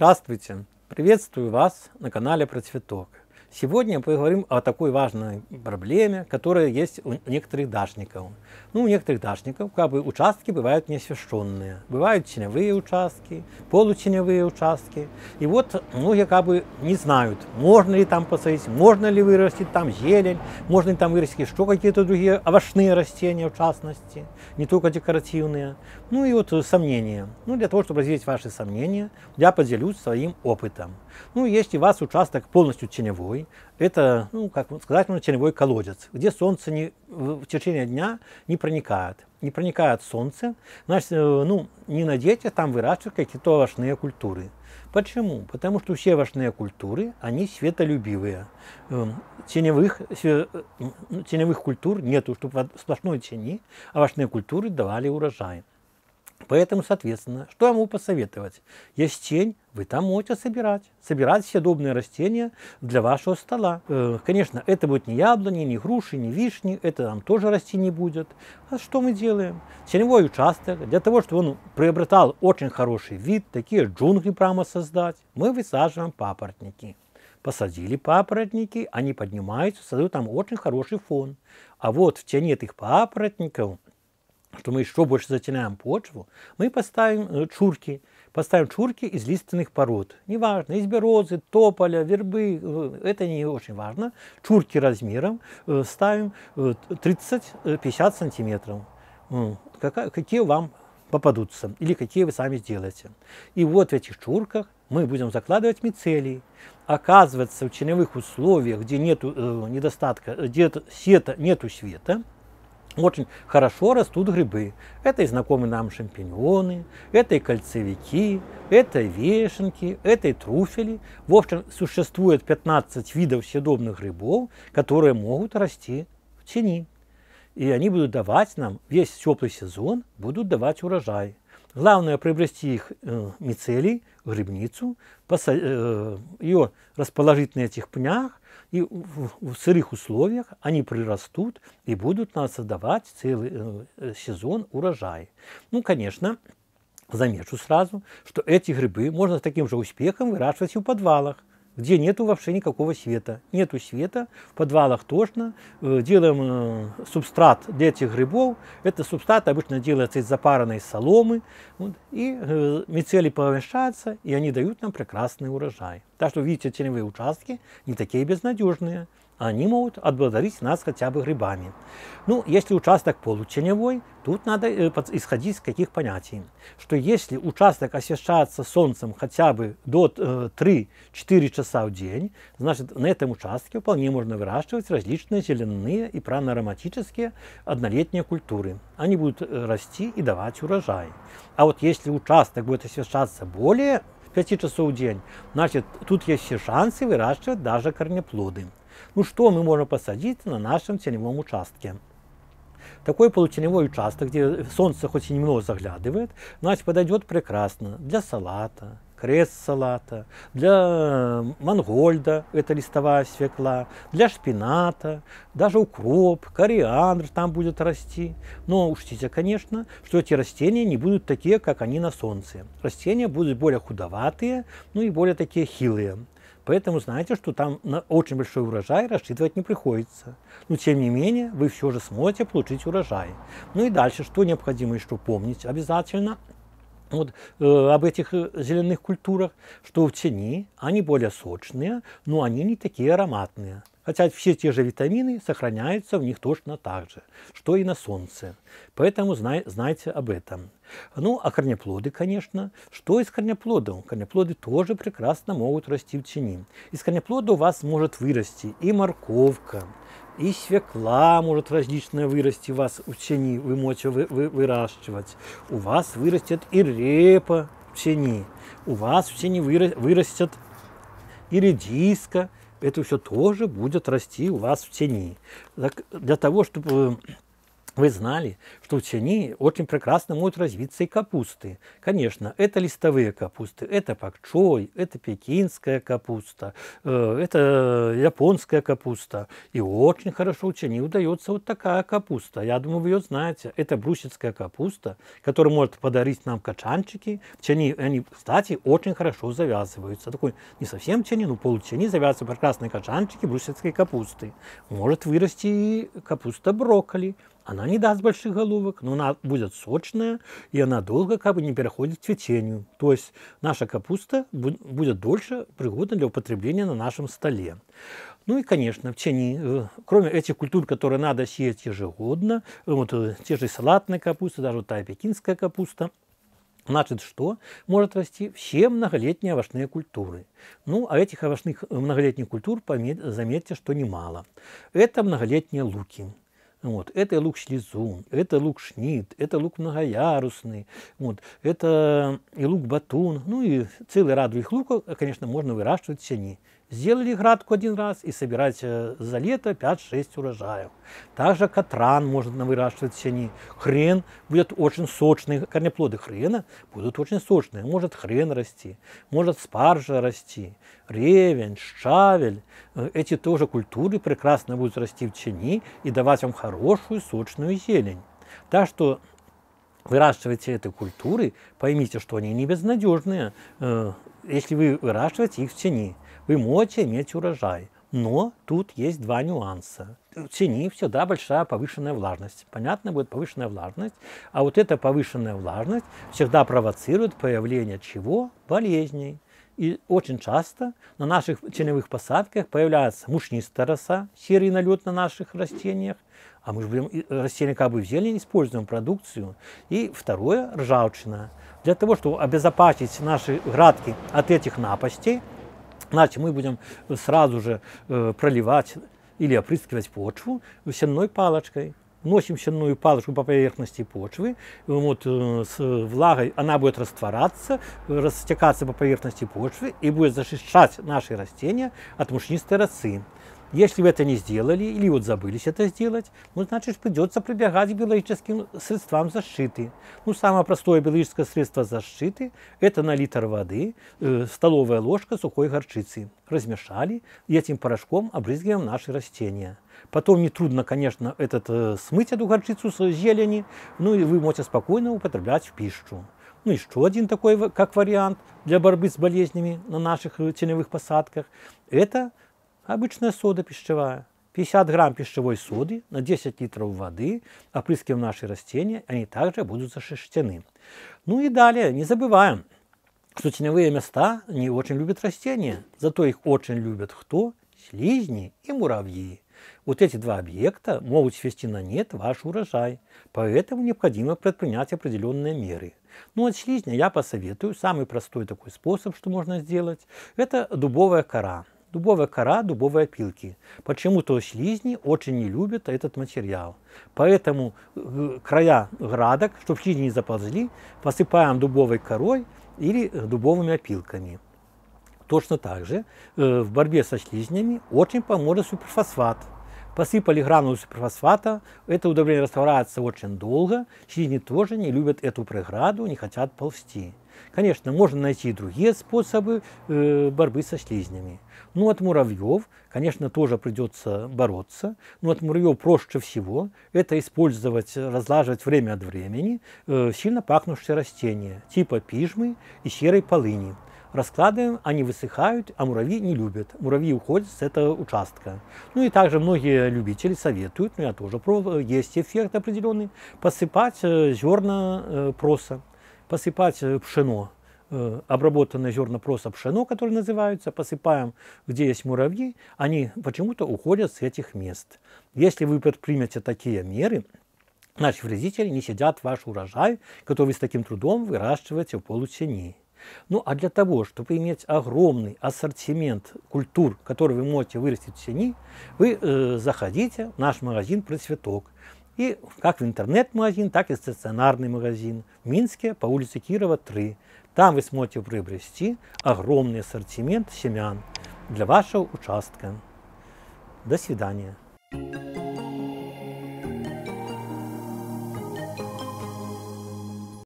Здравствуйте! Приветствую вас на канале Процветок. Сегодня мы поговорим о такой важной проблеме, которая есть у некоторых дашников. Ну, у некоторых дашников как бы, участки бывают неосвещенные. Бывают теневые участки, полутеневые участки. И вот многие как бы не знают, можно ли там посадить, можно ли вырастить там зелень, можно ли там вырастить еще какие-то другие овощные растения, в частности, не только декоративные. Ну и вот сомнения. Ну, для того, чтобы развеять ваши сомнения, я поделюсь своим опытом. Ну, если у вас участок полностью теневой, первый – это, ну, как сказать, ну, теневой колодец, где солнце не, в течение дня не проникает. Не проникает солнце, значит, э, ну, не на детях там выращивают какие-то овощные культуры. Почему? Потому что все овощные культуры, они светолюбивые. Эм, теневых, э, теневых культур нету, чтобы в сплошной тени овощные культуры давали урожай. Поэтому, соответственно, что ему посоветовать? Есть тень, вы там можете собирать. Собирать все удобные растения для вашего стола. Э, конечно, это будет не яблони, не груши, не вишни. Это там тоже расти не будет. А что мы делаем? Теневой участок. Для того, чтобы он приобретал очень хороший вид, такие джунгли прямо создать, мы высаживаем папоротники. Посадили папоротники, они поднимаются, создают там очень хороший фон. А вот в тени этих папоротников – что мы еще больше затеняем почву, мы поставим э, чурки, поставим чурки из лиственных пород. Неважно, из березы, тополя, вербы, э, это не очень важно. Чурки размером э, ставим 30-50 сантиметров. Какие вам попадутся или какие вы сами сделаете. И вот в этих чурках мы будем закладывать мицелий. Оказывается, в теневых условиях, где нет э, недостатка, где сета, нету света, очень хорошо растут грибы. Это и знакомые нам шампиньоны, это и кольцевики, это и вешенки, это и труфели. В общем, существует 15 видов съедобных грибов, которые могут расти в тени. И они будут давать нам весь теплый сезон, будут давать урожай. Главное приобрести их э, мицелий, грибницу, э, ее расположить на этих пнях, и в, в сырых условиях они прирастут и будут нас создавать целый э, э, сезон урожая. Ну, конечно, замечу сразу, что эти грибы можно с таким же успехом выращивать и в подвалах где нету вообще никакого света. Нету света, в подвалах тошно. Э, делаем э, субстрат для этих грибов. Это субстрат обычно делается из запаренной соломы. Вот, и э, мицели повышаются, и они дают нам прекрасный урожай. Так что, видите, теневые участки не такие безнадежные они могут отблагодарить нас хотя бы грибами. Ну, если участок полутеневой, тут надо э, исходить из каких понятий. Что если участок освещается солнцем хотя бы до 3-4 э, часа в день, значит на этом участке вполне можно выращивать различные зеленые и праноароматические однолетние культуры. Они будут э, расти и давать урожай. А вот если участок будет освещаться более 5 часов в день, значит тут есть все шансы выращивать даже корнеплоды ну что мы можем посадить на нашем теневом участке. Такой полутеневой участок, где солнце хоть и немного заглядывает, значит, подойдет прекрасно для салата, крест салата, для мангольда, это листовая свекла, для шпината, даже укроп, кориандр там будет расти. Но учтите, конечно, что эти растения не будут такие, как они на солнце. Растения будут более худоватые, ну и более такие хилые. Поэтому знаете, что там на очень большой урожай рассчитывать не приходится. Но тем не менее, вы все же сможете получить урожай. Ну и дальше, что необходимо еще помнить обязательно, вот, э, об этих э, зеленых культурах, что в тени они более сочные, но они не такие ароматные. Хотя все те же витамины сохраняются в них точно так же, что и на солнце. Поэтому знай, знайте об этом. Ну, а корнеплоды, конечно. Что из корнеплодов? Корнеплоды тоже прекрасно могут расти в тени. Из корнеплода у вас может вырасти и морковка, и свекла может различная вырасти у вас в тени, вы можете вы, вы, выращивать. У вас вырастет и репа в тени. У вас в тени вырастет и редиска, это все тоже будет расти у вас в тени. Так, для того, чтобы э, вы знали, что в тени очень прекрасно могут развиться и капусты. Конечно, это листовые капусты, это пакчой, это пекинская капуста, э, это японская капуста. И очень хорошо в тени удается вот такая капуста. Я думаю, вы ее знаете. Это брусицкая капуста, которая может подарить нам качанчики. В тени они, кстати, очень хорошо завязываются. Такой не совсем тени, но полутени завязываются прекрасные качанчики брусицкой капусты. Может вырасти и капуста брокколи. Она не даст больших головок, но она будет сочная, и она долго как бы не переходит к цветению. То есть наша капуста будет дольше пригодна для употребления на нашем столе. Ну и, конечно, в тени, э, кроме этих культур, которые надо сеять ежегодно, э, вот э, те же салатные капусты, даже вот та пекинская капуста, Значит, что может расти? Все многолетние овощные культуры. Ну, а этих овощных многолетних культур, заметьте, что немало. Это многолетние луки. Вот. Это лук шлизун, это лук шнит, это лук многоярусный, вот. это и э, лук батун, ну и целый ряд других луков, а, конечно, можно выращивать в тени. Сделали градку один раз и собирать э, за лето 5-6 урожаев. Также катран можно выращивать в Хрен будет очень сочный. Корнеплоды хрена будут очень сочные. Может хрен расти, может спаржа расти, ревень, шавель, э, эти тоже культуры прекрасно будут расти в тени и давать вам хорошую сочную зелень. Так что выращивайте эти культуры, поймите, что они не безнадежные, э, если вы выращиваете их в тени. Вы можете иметь урожай, но тут есть два нюанса. В тени всегда большая повышенная влажность. Понятно, будет повышенная влажность. А вот эта повышенная влажность всегда провоцирует появление чего? Болезней. И очень часто на наших теневых посадках появляется мушнистая роса, серый налет на наших растениях, а мы же будем растения как бы в зелень используем продукцию. И второе – ржавчина. Для того, чтобы обезопасить наши градки от этих напастей, значит, мы будем сразу же э, проливать или опрыскивать почву сенной палочкой носим щенную палочку по поверхности почвы, вот, э, с влагой она будет растворяться, растекаться по поверхности почвы и будет защищать наши растения от мушнистой росы. Если вы это не сделали или вот забылись это сделать, ну, значит, придется прибегать к биологическим средствам защиты. Ну, самое простое биологическое средство защиты – это на литр воды э, столовая ложка сухой горчицы. Размешали и этим порошком обрызгиваем наши растения. Потом нетрудно, конечно, этот, э, смыть эту горчицу с зелени, ну и вы можете спокойно употреблять в пищу. Ну, еще один такой, как вариант для борьбы с болезнями на наших э, теневых посадках, это обычная сода пищевая. 50 грамм пищевой соды на 10 литров воды опрыскиваем наши растения, они также будут зашерстены. Ну и далее, не забываем, что теневые места не очень любят растения, зато их очень любят кто? Слизни и муравьи. Вот эти два объекта могут свести на нет ваш урожай, поэтому необходимо предпринять определенные меры. Ну, от слизня я посоветую самый простой такой способ, что можно сделать, это дубовая кора. Дубовая кора, дубовые опилки. Почему-то слизни очень не любят этот материал. Поэтому э, края градок, чтобы слизни не заползли, посыпаем дубовой корой или дубовыми опилками. Точно так же э, в борьбе со слизнями очень поможет суперфосфат – Посыпали гранулы суперфосфата, это удобрение растворяется очень долго, слизни тоже не любят эту преграду, не хотят ползти. Конечно, можно найти другие способы э, борьбы со слизнями. Ну, от муравьев, конечно, тоже придется бороться. Но от муравьев проще всего это использовать, разлаживать время от времени э, сильно пахнущие растения, типа пижмы и серой полыни раскладываем, они высыхают, а муравьи не любят. Муравьи уходят с этого участка. Ну и также многие любители советуют, ну я тоже пробовал, есть эффект определенный, посыпать э, зерна э, проса, посыпать э, пшено обработанное зерна проса пшено, которые называются, посыпаем, где есть муравьи, они почему-то уходят с этих мест. Если вы предпримете такие меры, наши вредители не сидят ваш урожай, который вы с таким трудом выращиваете в полутени. Ну а для того, чтобы иметь огромный ассортимент культур, которые вы можете вырастить в тени, вы э, заходите в наш магазин «Про И как в интернет-магазин, так и в стационарный магазин в Минске по улице Кирова 3. Там вы сможете приобрести огромный ассортимент семян для вашего участка. До свидания.